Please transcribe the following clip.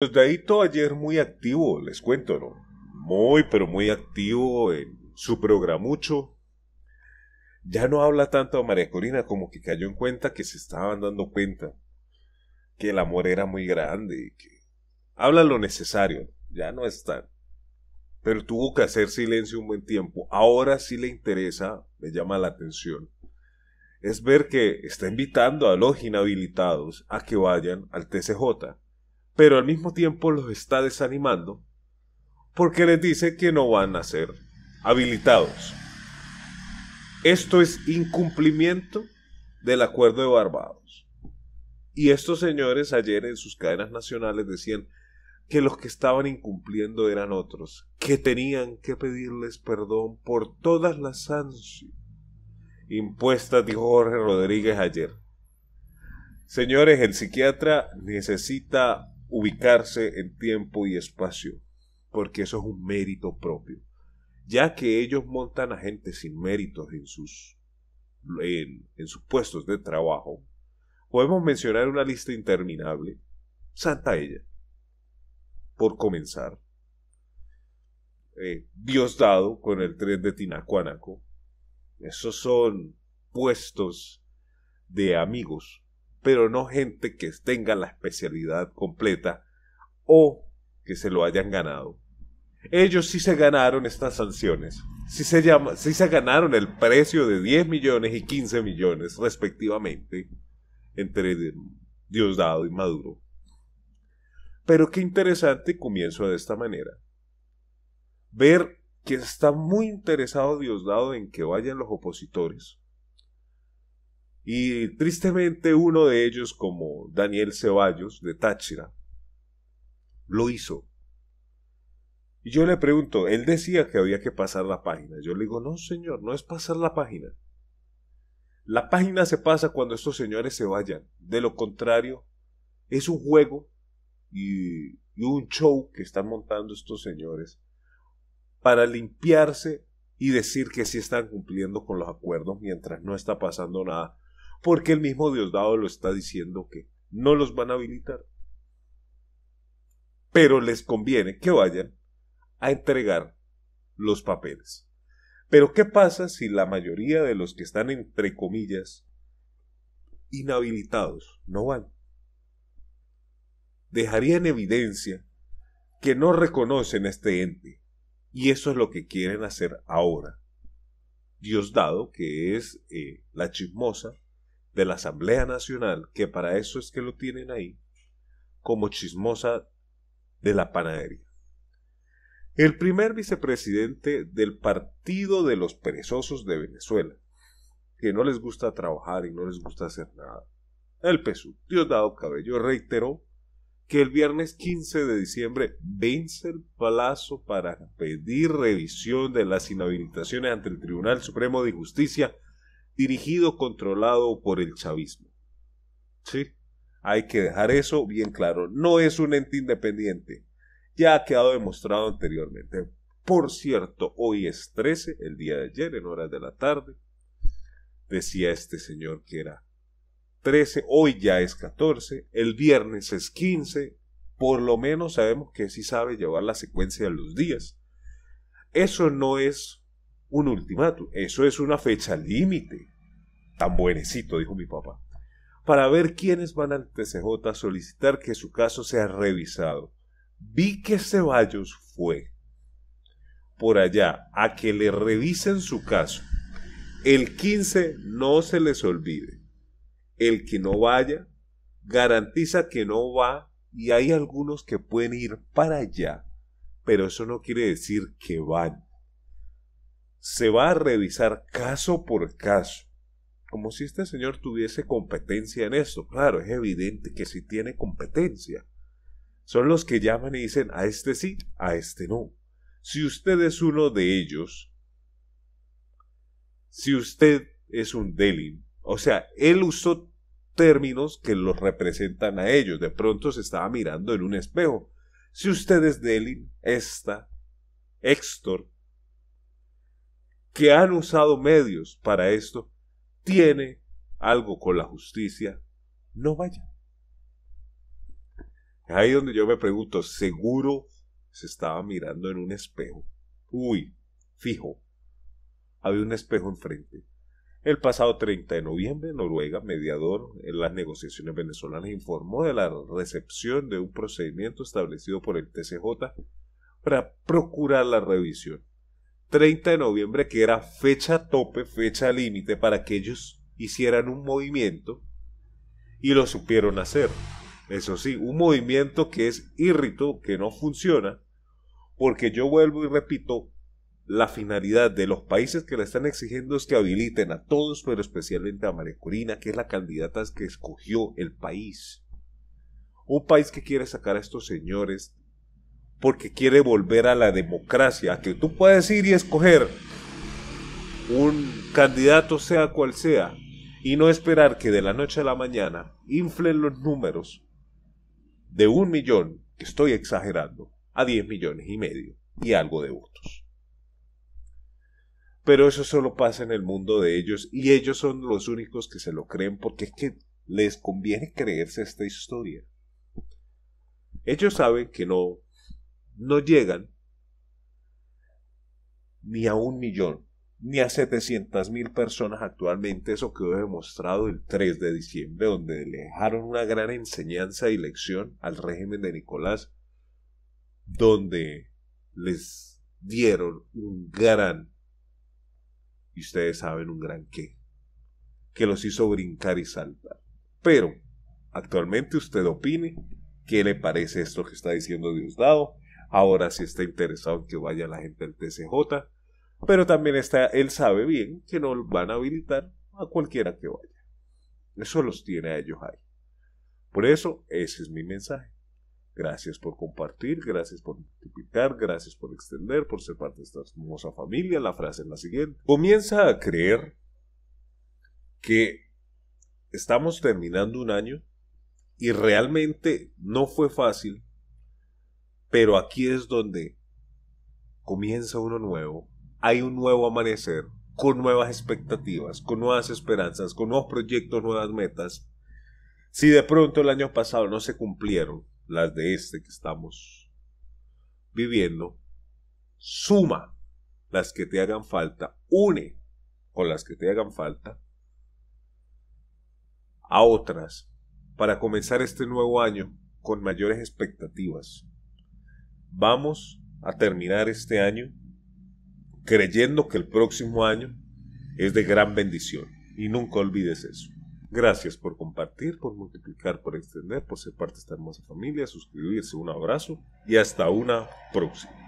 Pues todo ayer muy activo, les cuento, ¿no? Muy, pero muy activo en su programa mucho. Ya no habla tanto a María Corina, como que cayó en cuenta que se estaban dando cuenta que el amor era muy grande y que habla lo necesario, ya no está. Pero tuvo que hacer silencio un buen tiempo. Ahora sí le interesa, me llama la atención es ver que está invitando a los inhabilitados a que vayan al TCJ pero al mismo tiempo los está desanimando porque les dice que no van a ser habilitados. Esto es incumplimiento del acuerdo de Barbados. Y estos señores ayer en sus cadenas nacionales decían que los que estaban incumpliendo eran otros, que tenían que pedirles perdón por todas las sanciones impuestas, dijo Jorge Rodríguez ayer. Señores, el psiquiatra necesita ubicarse en tiempo y espacio, porque eso es un mérito propio, ya que ellos montan a gente sin méritos en sus, en, sus puestos de trabajo. Podemos mencionar una lista interminable. Santa ella. Por comenzar. Eh, Diosdado con el tren de Tinacuánaco. Esos son puestos de amigos pero no gente que tenga la especialidad completa o que se lo hayan ganado. Ellos sí se ganaron estas sanciones, sí se, se ganaron el precio de 10 millones y 15 millones respectivamente entre Diosdado y Maduro. Pero qué interesante comienzo de esta manera. Ver que está muy interesado Diosdado en que vayan los opositores, y tristemente uno de ellos, como Daniel Ceballos de Táchira, lo hizo. Y yo le pregunto, él decía que había que pasar la página. Yo le digo, no señor, no es pasar la página. La página se pasa cuando estos señores se vayan. De lo contrario, es un juego y, un show que están montando estos señores para limpiarse y decir que sí están cumpliendo con los acuerdos mientras no está pasando nada porque el mismo Diosdado lo está diciendo que no los van a habilitar. Pero les conviene que vayan a entregar los papeles. Pero ¿qué pasa si la mayoría de los que están entre comillas inhabilitados no van? Dejaría en evidencia que no reconocen a este ente. Y eso es lo que quieren hacer ahora. Diosdado, que es eh, la chismosa, de la Asamblea Nacional, que para eso es que lo tienen ahí, como chismosa de la panadería. El primer vicepresidente del Partido de los Perezosos de Venezuela, que no les gusta trabajar y no les gusta hacer nada. El PSU, Diosdado Cabello, reiteró que el viernes 15 de diciembre vence el plazo para pedir revisión de las inhabilitaciones ante el Tribunal Supremo de Justicia dirigido, controlado por el chavismo. ¿Sí? Hay que dejar eso bien claro. No es un ente independiente. Ya ha quedado demostrado anteriormente. Por cierto, hoy es 13, el día de ayer, en horas de la tarde, decía este señor que era 13, hoy ya es 14, el viernes es 15, por lo menos sabemos que sí sabe llevar la secuencia de los días. Eso no es un ultimátum. Eso es una fecha límite. Tan buenecito, dijo mi papá. Para ver quiénes van al TCJ a solicitar que su caso sea revisado. Vi que Ceballos fue por allá a que le revisen su caso. El 15 no se les olvide. El que no vaya garantiza que no va y hay algunos que pueden ir para allá, pero eso no quiere decir que van se va a revisar caso por caso, como si este señor tuviese competencia en esto. Claro, es evidente que sí tiene competencia. Son los que llaman y dicen a este sí, a este no. Si usted es uno de ellos, si usted es un Delin, o sea, él usó términos que los representan a ellos. De pronto se estaba mirando en un espejo. Si usted es Delin, esta, Extor, que han usado medios para esto tiene algo con la justicia, no vaya. Ahí donde yo me pregunto, seguro se estaba mirando en un espejo. Uy, fijo. Había un espejo enfrente. El pasado 30 de noviembre, Noruega, mediador en las negociaciones venezolanas, informó de la recepción de un procedimiento establecido por el TCJ para procurar la revisión 30 de noviembre, que era fecha tope, fecha límite para que ellos hicieran un movimiento y lo supieron hacer. Eso sí, un movimiento que es irrito, que no funciona, porque yo vuelvo y repito, la finalidad de los países que le están exigiendo es que habiliten a todos, pero especialmente a María Corina, que es la candidata que escogió el país. Un país que quiere sacar a estos señores porque quiere volver a la democracia, que tú puedes ir y escoger un candidato sea cual sea y no esperar que de la noche a la mañana inflen los números de un millón, que estoy exagerando, a 10 millones y medio y algo de votos. Pero eso solo pasa en el mundo de ellos y ellos son los únicos que se lo creen porque es que les conviene creerse esta historia. Ellos saben que no no llegan ni a un millón, ni a 700 mil personas actualmente. Eso quedó demostrado el 3 de diciembre, donde le dejaron una gran enseñanza y lección al régimen de Nicolás, donde les dieron un gran, y ustedes saben, un gran qué, que los hizo brincar y saltar. Pero, actualmente usted opine qué le parece esto que está diciendo Diosdado Ahora sí está interesado en que vaya la gente al TCJ, pero también está, él sabe bien que no van a habilitar a cualquiera que vaya. Eso los tiene a ellos ahí. Por eso, ese es mi mensaje. Gracias por compartir, gracias por multiplicar, gracias por extender, por ser parte de esta hermosa familia. La frase es la siguiente. Comienza a creer que estamos terminando un año y realmente no fue fácil pero aquí es donde comienza uno nuevo, hay un nuevo amanecer, con nuevas expectativas, con nuevas esperanzas, con nuevos proyectos, nuevas metas. Si de pronto el año pasado no se cumplieron las de este que estamos viviendo, suma las que te hagan falta, une con las que te hagan falta a otras para comenzar este nuevo año con mayores expectativas, vamos a terminar este año creyendo que el próximo año es de gran bendición. Y nunca olvides eso. Gracias por compartir, por multiplicar, por extender, por ser parte de esta hermosa familia, suscribirse, un abrazo y hasta una próxima.